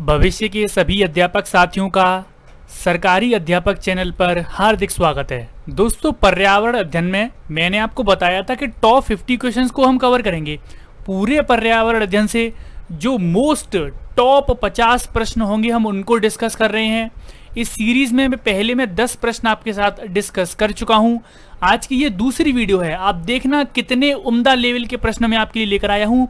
भविष्य के सभी अध्यापक साथियों का सरकारी अध्यापक चैनल पर हार्दिक स्वागत है दोस्तों पर्यावरण अध्ययन में मैंने आपको बताया था कि टॉप 50 क्वेश्चंस को हम कवर करेंगे पूरे पर्यावरण अध्ययन से जो मोस्ट टॉप 50 प्रश्न होंगे हम उनको डिस्कस कर रहे हैं इस सीरीज में मैं पहले में 10 प्रश्न आपके साथ डिस्कस कर चुका हूं आज की ये दूसरी वीडियो है आप देखना कितने उम्दा लेवल के प्रश्न मैं आपके लिए लेकर आया हूं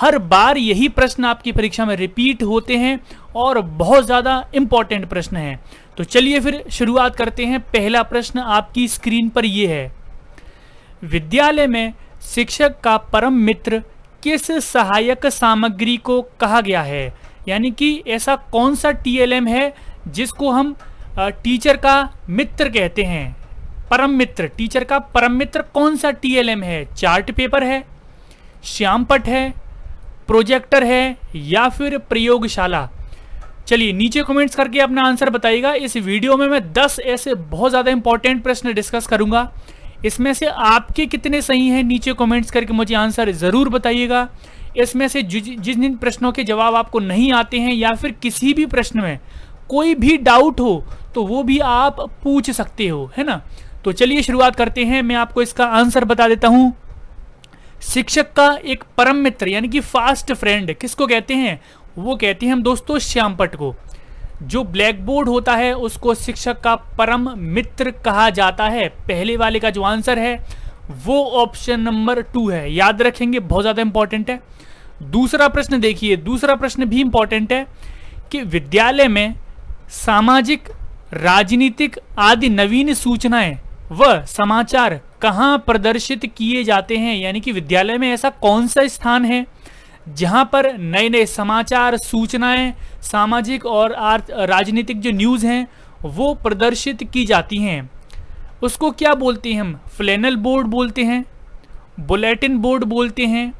हर बार यही प्रश्न आपकी परीक्षा में रिपीट होते हैं और बहुत ज़्यादा इम्पॉर्टेंट प्रश्न हैं तो चलिए फिर शुरुआत करते हैं पहला प्रश्न आपकी स्क्रीन पर ये है विद्यालय में शिक्षक का परम मित्र किस सहायक सामग्री को कहा गया है यानी कि ऐसा कौन सा टीएलएम है जिसको हम टीचर का मित्र कहते हैं परम मित्र टीचर का परम मित्र कौन सा टीएलएम है चार्ट पेपर है श्यामपट है प्रोजेक्टर है या फिर प्रयोगशाला चलिए नीचे कमेंट्स करके अपना आंसर बताइएगा इस वीडियो में मैं 10 ऐसे बहुत ज़्यादा इंपॉर्टेंट प्रश्न डिस्कस करूंगा इसमें से आपके कितने सही हैं नीचे कमेंट्स करके मुझे आंसर ज़रूर बताइएगा इसमें से जिन जिन प्रश्नों के जवाब आपको नहीं आते हैं या फिर किसी भी प्रश्न में कोई भी डाउट हो तो वो भी आप पूछ सकते हो है ना तो चलिए शुरुआत करते हैं मैं आपको इसका आंसर बता देता हूँ शिक्षक का एक परम मित्र यानी कि फास्ट फ्रेंड किसको कहते हैं वो कहते हैं हम दोस्तों श्यामपट को जो ब्लैक बोर्ड होता है उसको शिक्षक का परम मित्र कहा जाता है पहले वाले का जो आंसर है वो ऑप्शन नंबर टू है याद रखेंगे बहुत ज़्यादा इंपॉर्टेंट है दूसरा प्रश्न देखिए दूसरा प्रश्न भी इंपॉर्टेंट है कि विद्यालय में सामाजिक राजनीतिक आदि नवीन सूचनाएं व समाचार कहाँ प्रदर्शित किए जाते हैं यानी कि विद्यालय में ऐसा कौन सा स्थान है जहाँ पर नए नए समाचार सूचनाएं सामाजिक और राजनीतिक जो न्यूज़ हैं वो प्रदर्शित की जाती हैं उसको क्या बोलते हैं हम फ्लैनल बोर्ड बोलते हैं बुलेटिन बोर्ड बोलते हैं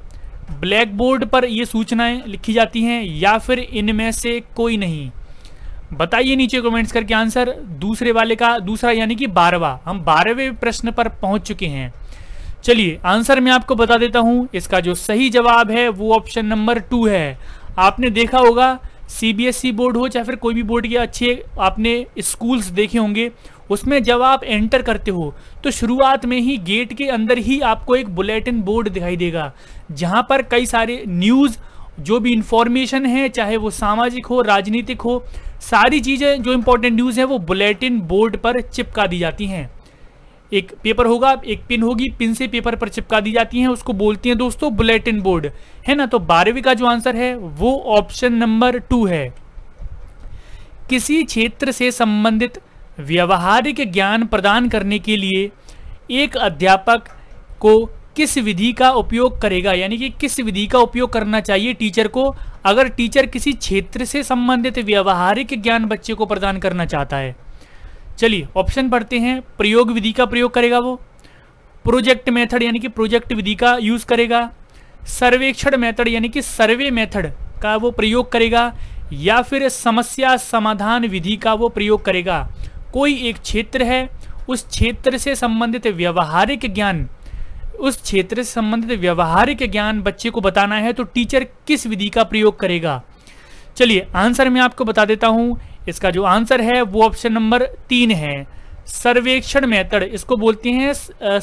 ब्लैक बोर्ड पर ये सूचनाएं लिखी जाती हैं या फिर इनमें से कोई नहीं बताइए नीचे कमेंट्स करके आंसर दूसरे वाले का दूसरा यानी कि बारहवा हम बारहवें प्रश्न पर पहुंच चुके हैं चलिए आंसर मैं आपको बता देता हूं इसका जो सही जवाब है वो ऑप्शन नंबर टू है आपने देखा होगा सीबीएसई बोर्ड e हो चाहे फिर कोई भी बोर्ड के अच्छे आपने स्कूल्स देखे होंगे उसमें जब आप एंटर करते हो तो शुरुआत में ही गेट के अंदर ही आपको एक बुलेटिन बोर्ड दिखाई देगा जहां पर कई सारे न्यूज़ जो भी इंफॉर्मेशन है चाहे वो सामाजिक हो राजनीतिक हो सारी चीज़ें जो इम्पोर्टेंट न्यूज़ है वो बुलेटिन बोर्ड पर चिपका दी जाती हैं एक पेपर होगा एक पिन होगी पिन से पेपर पर चिपका दी जाती हैं उसको बोलती हैं दोस्तों बुलेटिन बोर्ड है ना तो बारहवीं का जो आंसर है वो ऑप्शन नंबर टू है किसी क्षेत्र से संबंधित व्यवहारिक ज्ञान प्रदान करने के लिए एक अध्यापक को किस विधि का उपयोग करेगा यानी कि किस विधि का उपयोग करना चाहिए टीचर को अगर टीचर किसी क्षेत्र से संबंधित व्यवहारिक ज्ञान बच्चे को प्रदान करना चाहता है चलिए ऑप्शन पढ़ते हैं प्रयोग विधि का प्रयोग करेगा वो प्रोजेक्ट मेथड यानी कि प्रोजेक्ट विधि का यूज़ करेगा सर्वेक्षण मेथड यानी कि सर्वे मेथड का वो प्रयोग करेगा या फिर समस्या समाधान विधि का वो प्रयोग करेगा कोई एक क्षेत्र है उस क्षेत्र से संबंधित व्यवहारिक ज्ञान उस क्षेत्र से संबंधित व्यवहारिक ज्ञान बच्चे को बताना है तो टीचर किस विधि का प्रयोग करेगा चलिए आंसर मैं आपको बता देता हूं इसका जो आंसर है वो ऑप्शन नंबर तीन है सर्वेक्षण मेथड इसको बोलते हैं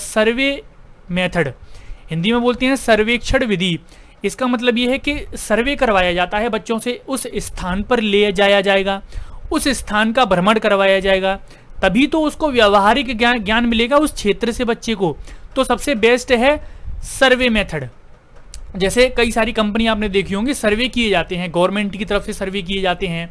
सर्वे मेथड हिंदी में बोलते हैं सर्वेक्षण विधि इसका मतलब यह है कि सर्वे करवाया जाता है बच्चों से उस स्थान पर ले जाया जाएगा उस स्थान का भ्रमण करवाया जाएगा तभी तो उसको व्यावहारिक ज्ञान ज्ञान मिलेगा उस क्षेत्र से बच्चे को तो सबसे बेस्ट है सर्वे मेथड जैसे कई सारी कंपनी आपने देखी होंगी सर्वे किए जाते हैं गवर्नमेंट की तरफ से सर्वे किए जाते हैं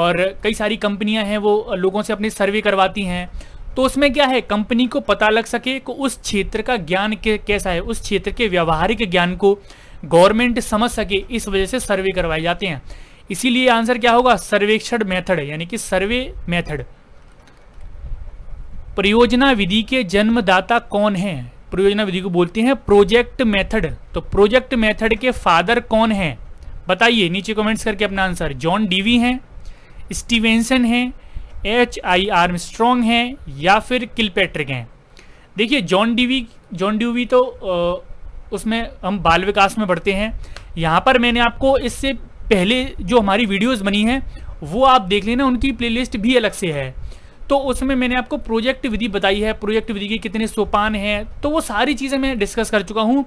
और कई सारी कंपनियां हैं वो लोगों से अपने सर्वे करवाती हैं तो उसमें क्या है कंपनी को पता लग सके को उस क्षेत्र का ज्ञान कैसा है उस क्षेत्र के व्यवहारिक ज्ञान को गवर्नमेंट समझ सके इस वजह से सर्वे करवाए जाते हैं इसीलिए आंसर क्या होगा सर्वेक्षण मेथड यानी कि सर्वे मेथड परियोजना विधि के जन्मदाता कौन है परियोजना विधि को बोलते हैं प्रोजेक्ट मेथड तो प्रोजेक्ट मेथड के फादर कौन हैं बताइए नीचे कमेंट्स करके अपना आंसर जॉन डीवी हैं स्टीवेंसन हैं एच आई आर स्ट्रॉन्ग हैं या फिर किलपैट्रिक हैं देखिए जॉन डीवी जॉन डीवी तो उसमें हम बाल विकास में बढ़ते हैं यहाँ पर मैंने आपको इससे पहले जो हमारी वीडियोज बनी हैं वो आप देख लेना उनकी प्लेलिस्ट भी अलग से है तो उसमें मैंने आपको प्रोजेक्ट विधि बताई है प्रोजेक्ट विधि के कितने सोपान हैं तो वो सारी चीज़ें मैं डिस्कस कर चुका हूँ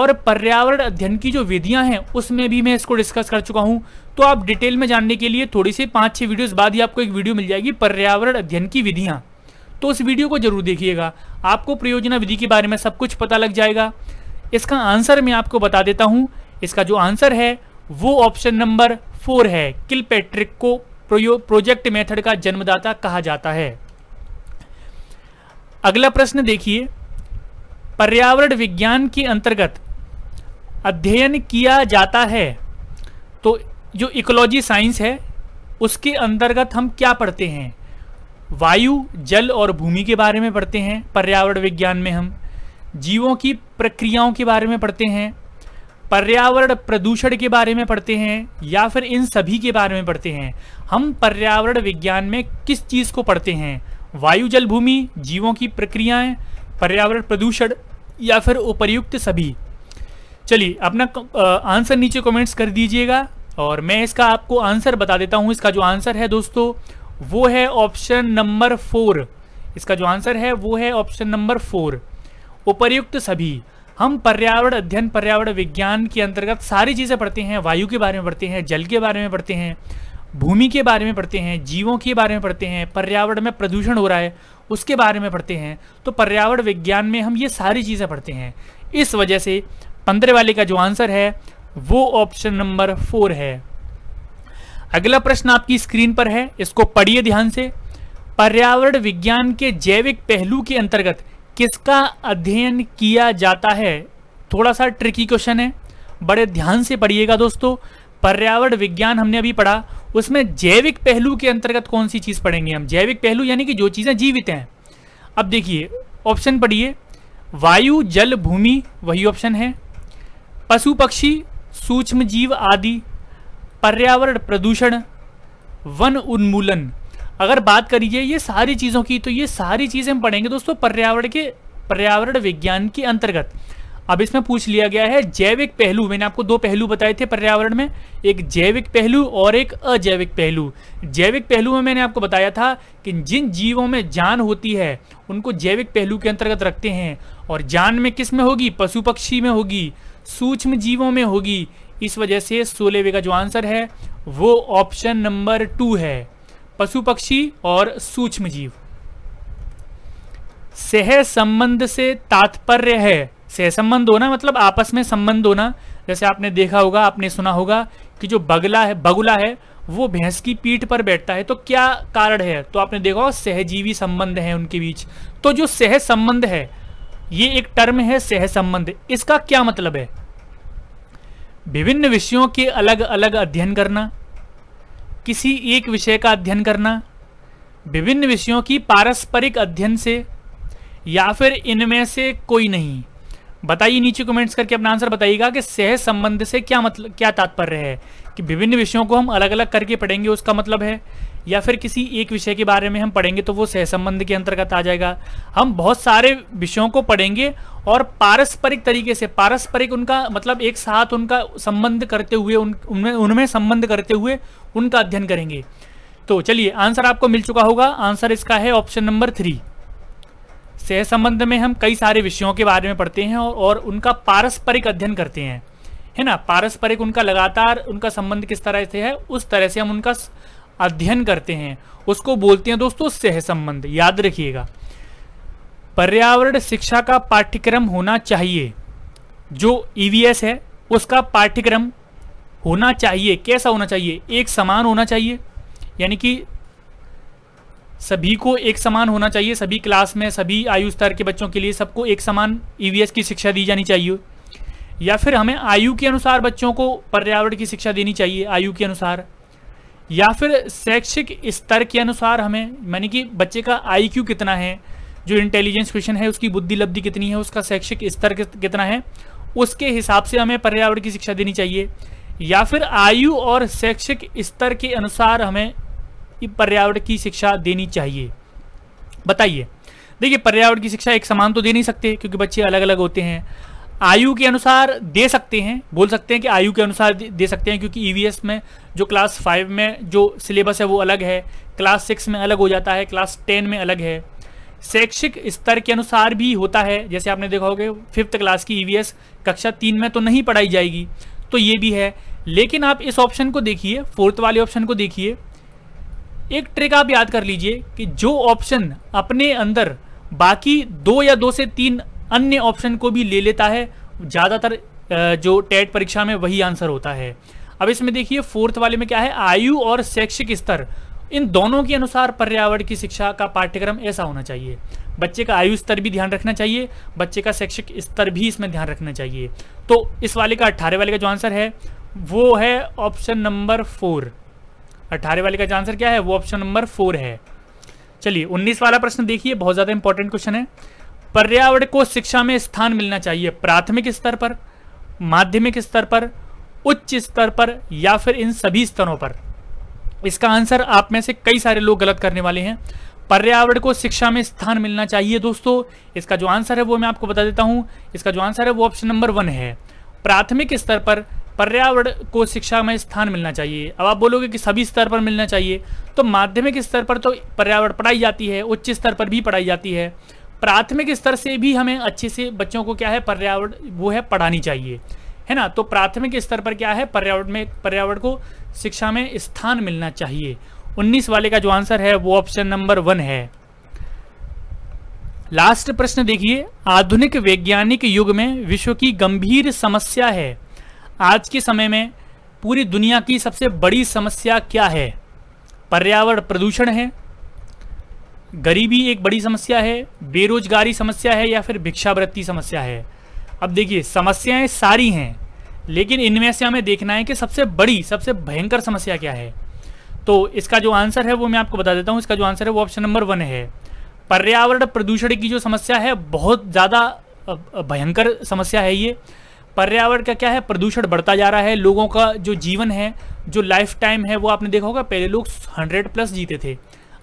और पर्यावरण अध्ययन की जो विधियां हैं उसमें भी मैं इसको डिस्कस कर चुका हूं तो आप डिटेल में जानने के लिए थोड़ी सी पाँच छः वीडियोस बाद ही आपको एक वीडियो मिल जाएगी पर्यावरण अध्ययन की विधियां तो उस वीडियो को जरूर देखिएगा आपको प्रयोजना विधि के बारे में सब कुछ पता लग जाएगा इसका आंसर मैं आपको बता देता हूँ इसका जो आंसर है वो ऑप्शन नंबर फोर है किल पैट्रिक को प्रोजेक्ट मेथड का जन्मदाता कहा जाता है अगला प्रश्न देखिए पर्यावरण विज्ञान के अंतर्गत अध्ययन किया जाता है तो जो इकोलॉजी साइंस है उसके अंतर्गत हम क्या पढ़ते हैं वायु जल और भूमि के बारे में पढ़ते हैं पर्यावरण विज्ञान में हम जीवों की प्रक्रियाओं के बारे में पढ़ते हैं पर्यावरण प्रदूषण के बारे में पढ़ते हैं या फिर इन सभी के बारे में पढ़ते हैं हम पर्यावरण विज्ञान में किस चीज़ को पढ़ते हैं वायु जल भूमि जीवों की प्रक्रियाएं पर्यावरण प्रदूषण या फिर उपर्युक्त सभी चलिए अपना आंसर नीचे कमेंट्स कर दीजिएगा और मैं इसका आपको आंसर बता देता हूँ इसका जो आंसर है दोस्तों वो है ऑप्शन नंबर फोर इसका जो आंसर है वो है ऑप्शन नंबर फोर उपर्युक्त सभी हम पर्यावरण अध्ययन पर्यावरण विज्ञान के अंतर्गत सारी चीज़ें पढ़ते हैं वायु के बारे में पढ़ते हैं जल के बारे में पढ़ते हैं भूमि के बारे में पढ़ते हैं जीवों के बारे में पढ़ते हैं पर्यावरण में प्रदूषण हो रहा है उसके बारे में पढ़ते हैं तो पर्यावरण विज्ञान में हम ये सारी चीज़ें पढ़ते हैं इस वजह से पंद्रह वाले का जो आंसर है वो ऑप्शन नंबर फोर है अगला प्रश्न आपकी स्क्रीन पर है इसको पढ़िए ध्यान से पर्यावरण विज्ञान के जैविक पहलू के अंतर्गत किसका अध्ययन किया जाता है थोड़ा सा ट्रिकी क्वेश्चन है बड़े ध्यान से पढ़िएगा दोस्तों पर्यावरण विज्ञान हमने अभी पढ़ा उसमें जैविक पहलू के अंतर्गत कौन सी चीज़ पढ़ेंगे हम जैविक पहलू यानी कि जो चीज़ें जीवित हैं अब देखिए ऑप्शन पढ़िए वायु जल भूमि वही ऑप्शन है पशु पक्षी सूक्ष्म जीव आदि पर्यावरण प्रदूषण वन उन्मूलन अगर बात करिए ये सारी चीज़ों की तो ये सारी चीज़ें हम पढ़ेंगे दोस्तों पर्यावरण के पर्यावरण विज्ञान के अंतर्गत अब इसमें पूछ लिया गया है जैविक पहलू मैंने आपको दो पहलू बताए थे पर्यावरण में एक जैविक पहलू और एक अजैविक पहलू जैविक पहलू में मैंने आपको बताया था कि जिन जीवों में जान होती है उनको जैविक पहलू के अंतर्गत रखते हैं और जान में किस में होगी पशु पक्षी में होगी सूक्ष्म जीवों में होगी इस वजह से सोलेवे का जो आंसर है वो ऑप्शन नंबर टू है पशु पक्षी और सूक्ष्म जीव सह संबंध से तात्पर्य है सह संबंध होना मतलब आपस में संबंध होना जैसे आपने देखा होगा आपने सुना होगा कि जो बगला है बगुला है वो भैंस की पीठ पर बैठता है तो क्या कारण है तो आपने देखा होगा सहजीवी संबंध है उनके बीच तो जो सह संबंध है ये एक टर्म है सह संबंध इसका क्या मतलब है विभिन्न विषयों के अलग अलग अध्ययन करना किसी एक विषय का अध्ययन करना विभिन्न विषयों की पारस्परिक अध्ययन से या फिर इनमें से कोई नहीं बताइए नीचे कमेंट्स करके अपना आंसर बताइएगा कि सह संबंध से क्या मतलब क्या तात्पर्य है कि विभिन्न विषयों को हम अलग अलग करके पढ़ेंगे उसका मतलब है या फिर किसी एक विषय के बारे में हम पढ़ेंगे तो वो सहसंबंध के अंतर्गत आ जाएगा हम बहुत सारे विषयों को पढ़ेंगे और पारस्परिक तरीके से पारस्परिक उनका मतलब एक साथ उनका संबंध करते हुए उन उनमें उनमें संबंध करते हुए उनका अध्ययन करेंगे तो चलिए आंसर आपको मिल चुका होगा आंसर इसका है ऑप्शन नंबर थ्री सहसंबंध में हम कई सारे विषयों के बारे में पढ़ते हैं और उनका पारस्परिक अध्ययन करते हैं है ना पारस्परिक उनका लगातार उनका संबंध किस तरह से है उस तरह से हम उनका अध्ययन करते हैं उसको बोलते हैं दोस्तों सहसंबंध याद रखिएगा पर्यावरण शिक्षा का पाठ्यक्रम होना चाहिए जो ईवीएस e है उसका पाठ्यक्रम होना चाहिए कैसा होना चाहिए एक समान होना चाहिए यानी कि सभी को एक समान होना चाहिए सभी क्लास में सभी आयु स्तर के बच्चों के लिए सबको एक समान ईवीएस e की शिक्षा दी जानी चाहिए या फिर हमें आयु के अनुसार बच्चों को पर्यावरण की शिक्षा देनी चाहिए आयु के अनुसार या फिर शैक्षिक स्तर के अनुसार हमें यानी कि बच्चे का आईक्यू कितना है जो इंटेलिजेंस क्वेश्चन है उसकी बुद्धि लब्धि कितनी है उसका शैक्षिक स्तर कितना है उसके हिसाब से हमें पर्यावरण की शिक्षा देनी चाहिए या फिर आयु और शैक्षिक स्तर के अनुसार हमें पर्यावरण की शिक्षा देनी चाहिए बताइए देखिए पर्यावरण की शिक्षा एक समान तो दे नहीं सकते क्योंकि बच्चे अलग अलग होते हैं आयु के अनुसार दे सकते हैं बोल सकते हैं कि आयु के अनुसार दे सकते हैं क्योंकि ई e में जो क्लास फाइव में जो सिलेबस है वो अलग है क्लास सिक्स में अलग हो जाता है क्लास टेन में अलग है शैक्षिक स्तर के अनुसार भी होता है जैसे आपने देखा होगा फिफ्थ क्लास की ई e कक्षा तीन में तो नहीं पढ़ाई जाएगी तो ये भी है लेकिन आप इस ऑप्शन को देखिए फोर्थ वाले ऑप्शन को देखिए एक ट्रिक आप याद कर लीजिए कि जो ऑप्शन अपने अंदर बाकी दो या दो से तीन अन्य ऑप्शन को भी ले लेता है ज़्यादातर जो टेट परीक्षा में वही आंसर होता है अब इसमें देखिए फोर्थ वाले में क्या है आयु और शैक्षिक स्तर इन दोनों के अनुसार पर्यावरण की शिक्षा का पाठ्यक्रम ऐसा होना चाहिए बच्चे का आयु स्तर भी ध्यान रखना चाहिए बच्चे का शैक्षिक स्तर भी इसमें ध्यान रखना चाहिए तो इस वाले का अट्ठारह वाले का जो आंसर है वो है ऑप्शन नंबर फोर अट्ठारह वाले का जो आंसर क्या है वो ऑप्शन नंबर फोर है चलिए उन्नीस वाला प्रश्न देखिए बहुत ज़्यादा इंपॉर्टेंट क्वेश्चन है पर्यावरण को शिक्षा में स्थान मिलना चाहिए प्राथमिक स्तर पर माध्यमिक स्तर पर उच्च स्तर पर या फिर इन सभी स्तरों पर इसका आंसर आप में से कई सारे लोग गलत करने वाले हैं पर्यावरण को शिक्षा में स्थान मिलना चाहिए दोस्तों इसका जो आंसर है वो मैं आपको बता देता हूँ इसका जो आंसर है वो ऑप्शन नंबर वन है प्राथमिक स्तर पर पर्यावरण को शिक्षा में स्थान मिलना चाहिए अब आप बोलोगे कि सभी स्तर पर मिलना चाहिए तो माध्यमिक स्तर पर तो पर्यावरण पढ़ाई जाती है उच्च स्तर पर भी पढ़ाई जाती है प्राथमिक स्तर से भी हमें अच्छे से बच्चों को क्या है पर्यावरण वो है पढ़ानी चाहिए है ना तो प्राथमिक स्तर पर क्या है पर्यावरण में पर्यावरण को शिक्षा में स्थान मिलना चाहिए 19 वाले का जो आंसर है वो ऑप्शन नंबर वन है लास्ट प्रश्न देखिए आधुनिक वैज्ञानिक युग में विश्व की गंभीर समस्या है आज के समय में पूरी दुनिया की सबसे बड़ी समस्या क्या है पर्यावरण प्रदूषण है गरीबी एक बड़ी समस्या है बेरोजगारी समस्या है या फिर भिक्षावृत्ति समस्या है अब देखिए समस्याएं सारी हैं लेकिन इनमें से हमें देखना है कि सबसे बड़ी सबसे भयंकर समस्या क्या है तो इसका जो आंसर है वो मैं आपको बता देता हूँ इसका जो आंसर है वो ऑप्शन नंबर वन है पर्यावरण प्रदूषण की जो समस्या है बहुत ज़्यादा भयंकर समस्या है ये पर्यावरण का क्या है प्रदूषण बढ़ता जा रहा है लोगों का जो जीवन है जो लाइफ टाइम है वो आपने देखा होगा पहले लोग हंड्रेड प्लस जीते थे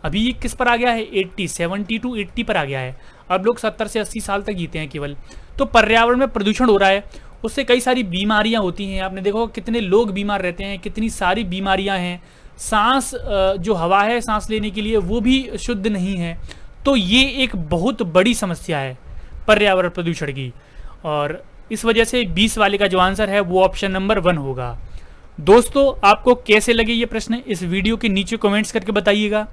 अभी ये किस पर आ गया है 80 सेवेंटी टू एट्टी पर आ गया है अब लोग 70 से 80 साल तक जीते हैं केवल तो पर्यावरण में प्रदूषण हो रहा है उससे कई सारी बीमारियां होती हैं आपने देखो कितने लोग बीमार रहते हैं कितनी सारी बीमारियां हैं सांस जो हवा है सांस लेने के लिए वो भी शुद्ध नहीं है तो ये एक बहुत बड़ी समस्या है पर्यावरण प्रदूषण की और इस वजह से 20 वाले का जो आंसर है वो ऑप्शन नंबर वन होगा दोस्तों आपको कैसे लगे ये प्रश्न इस वीडियो के नीचे कमेंट्स करके बताइएगा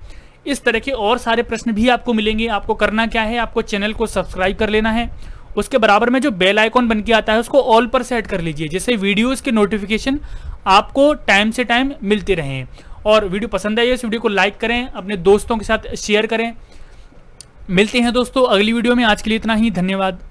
इस तरह के और सारे प्रश्न भी आपको मिलेंगे आपको करना क्या है आपको चैनल को सब्सक्राइब कर लेना है उसके बराबर में जो बेल आइकॉन बन के आता है उसको ऑल पर सेट कर लीजिए जैसे वीडियोस के नोटिफिकेशन आपको टाइम से टाइम मिलते रहें और वीडियो पसंद आई इस वीडियो को लाइक करें अपने दोस्तों के साथ शेयर करें मिलते हैं दोस्तों अगली वीडियो में आज के लिए इतना ही धन्यवाद